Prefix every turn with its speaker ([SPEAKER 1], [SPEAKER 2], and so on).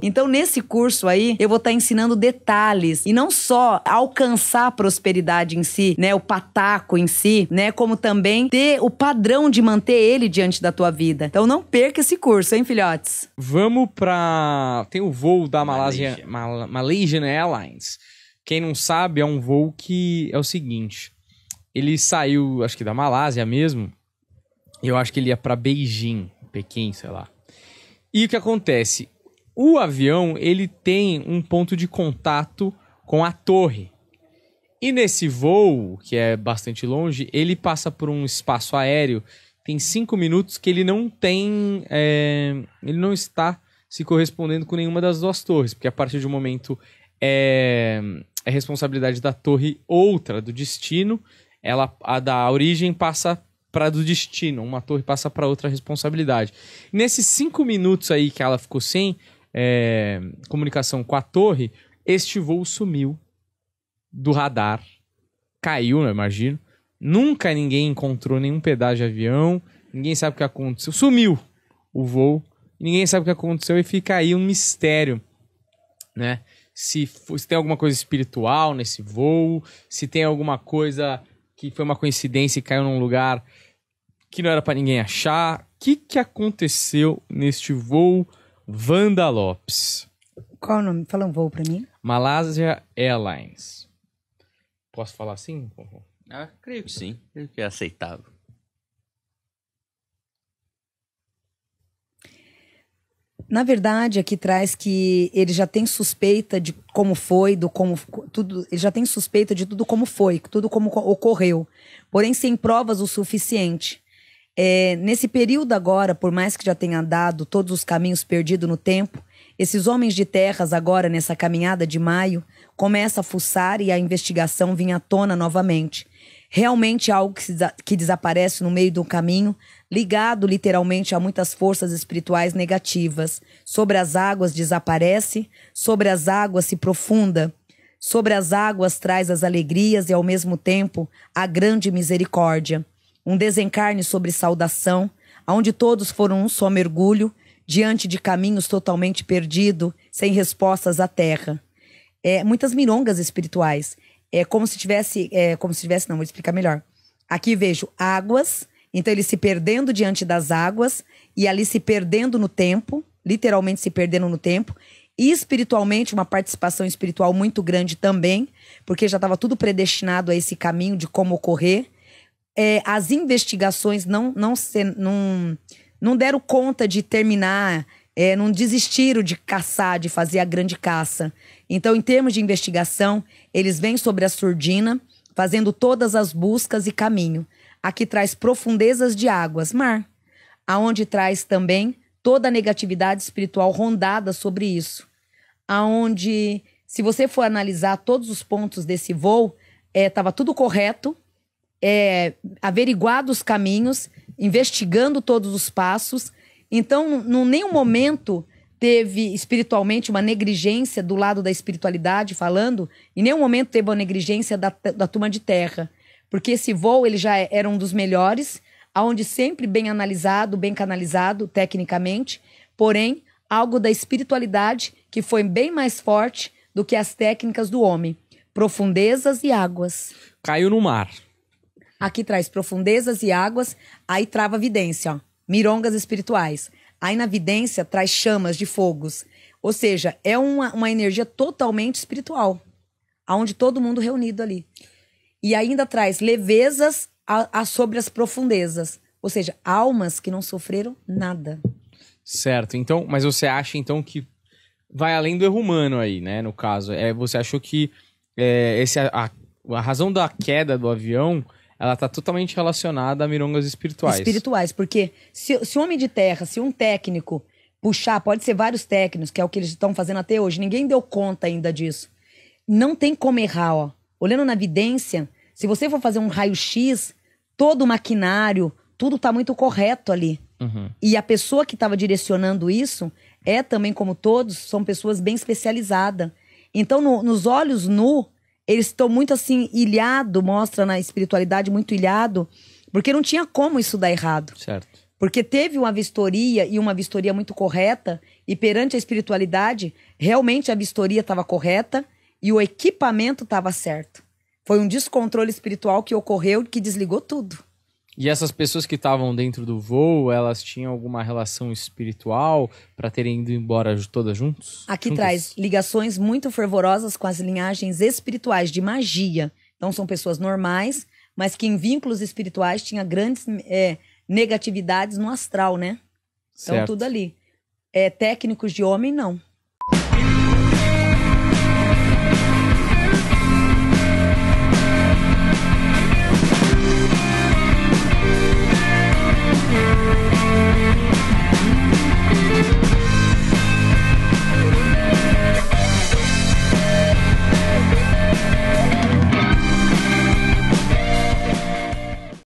[SPEAKER 1] Então, então, nesse curso aí, eu vou estar tá ensinando detalhes e não só alcançar a prosperidade em si, né, o pataco em si, né, como também ter o padrão de manter ele diante da tua vida. Então, não perca esse curso, hein, filhotes.
[SPEAKER 2] Vamos pra tem o voo da Malaysia, Malaysia. Malaysian né, Airlines. Quem não sabe, é um voo que é o seguinte, ele saiu, acho que da Malásia mesmo. Eu acho que ele ia para Beijing, Pequim, sei lá. E o que acontece? O avião, ele tem um ponto de contato com a torre. E nesse voo, que é bastante longe, ele passa por um espaço aéreo. Tem cinco minutos que ele não tem. É, ele não está se correspondendo com nenhuma das duas torres, porque a partir de um momento é, é responsabilidade da torre outra, do destino. Ela, a da origem passa para do destino, uma torre passa para outra responsabilidade. Nesses cinco minutos aí que ela ficou sem, é, comunicação com a torre, este voo sumiu do radar, caiu, eu né, imagino. Nunca ninguém encontrou nenhum pedaço de avião, ninguém sabe o que aconteceu. Sumiu o voo, ninguém sabe o que aconteceu e fica aí um mistério, né? Se, se tem alguma coisa espiritual nesse voo, se tem alguma coisa que foi uma coincidência e caiu num lugar que não era para ninguém achar. O que, que aconteceu neste voo? Wanda Lopes.
[SPEAKER 1] Qual o nome? Fala um voo pra mim.
[SPEAKER 2] Malásia Airlines. Posso falar assim? Ah, creio que sim. Creio que é aceitável.
[SPEAKER 1] Na verdade, aqui traz que ele já tem suspeita de como foi, do como tudo, ele já tem suspeita de tudo como foi, tudo como ocorreu, porém sem provas o suficiente. É, nesse período agora, por mais que já tenha dado todos os caminhos perdidos no tempo, esses homens de terras agora nessa caminhada de maio começa a fuçar e a investigação vinha à tona novamente. Realmente algo que, que desaparece no meio do caminho, ligado literalmente a muitas forças espirituais negativas. Sobre as águas desaparece, sobre as águas se profunda, sobre as águas traz as alegrias e ao mesmo tempo a grande misericórdia um desencarne sobre saudação, onde todos foram um só mergulho, diante de caminhos totalmente perdido, sem respostas à terra. É, muitas mirongas espirituais. É como se tivesse, é, como se tivesse, não, vou explicar melhor. Aqui vejo águas, então ele se perdendo diante das águas e ali se perdendo no tempo, literalmente se perdendo no tempo, e espiritualmente uma participação espiritual muito grande também, porque já estava tudo predestinado a esse caminho de como ocorrer é, as investigações não, não, se, não, não deram conta de terminar, é, não desistiram de caçar, de fazer a grande caça. Então, em termos de investigação, eles vêm sobre a surdina, fazendo todas as buscas e caminho. Aqui traz profundezas de águas, mar, aonde traz também toda a negatividade espiritual rondada sobre isso. Aonde, se você for analisar todos os pontos desse voo, estava é, tudo correto, é, averiguado os caminhos, investigando todos os passos. Então, em nenhum momento teve espiritualmente uma negligência do lado da espiritualidade falando, em nenhum momento teve uma negligência da, da turma de terra, porque esse voo ele já é, era um dos melhores, aonde sempre bem analisado, bem canalizado tecnicamente, porém algo da espiritualidade que foi bem mais forte do que as técnicas do homem, profundezas e águas. Caiu no mar. Aqui traz profundezas e águas, aí trava vidência, ó, mirongas espirituais. Aí na vidência traz chamas de fogos. Ou seja, é uma, uma energia totalmente espiritual, aonde todo mundo reunido ali. E ainda traz levezas a, a sobre as profundezas, ou seja, almas que não sofreram nada.
[SPEAKER 2] Certo. Então, mas você acha então que vai além do erro humano aí, né? No caso, é você achou que é, esse a, a, a razão da queda do avião ela está totalmente relacionada a mirongas espirituais. Espirituais,
[SPEAKER 1] porque se, se um homem de terra, se um técnico puxar, pode ser vários técnicos, que é o que eles estão fazendo até hoje, ninguém deu conta ainda disso. Não tem como errar, ó. Olhando na evidência, se você for fazer um raio-x, todo o maquinário, tudo está muito correto ali. Uhum. E a pessoa que estava direcionando isso é também, como todos, são pessoas bem especializadas. Então, no, nos olhos nu, eles estão muito assim, ilhado, mostra na espiritualidade, muito ilhado, porque não tinha como isso dar errado. Certo. Porque teve uma vistoria e uma vistoria muito correta, e perante a espiritualidade, realmente a vistoria estava correta e o equipamento estava certo. Foi um descontrole espiritual que ocorreu que desligou tudo.
[SPEAKER 2] E essas pessoas que estavam dentro do voo, elas tinham alguma relação espiritual para terem ido embora todas juntos?
[SPEAKER 1] Aqui juntas? traz ligações muito fervorosas com as linhagens espirituais de magia. Então são pessoas normais, mas que em vínculos espirituais tinha grandes é, negatividades no astral, né? Então certo. tudo ali. É, técnicos de homem, não.